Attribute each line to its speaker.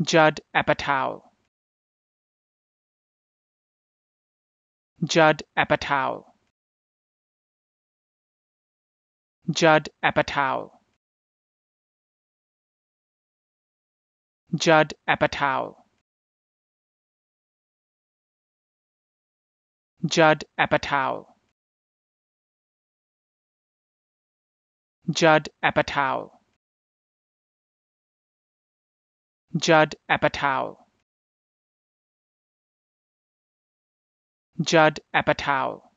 Speaker 1: Judd Apatow. Judd Apatow. Judd Apatow. Judd Apatow. Judd Apatow. Judd Apatow. Judd Apatow. Judd Apatow.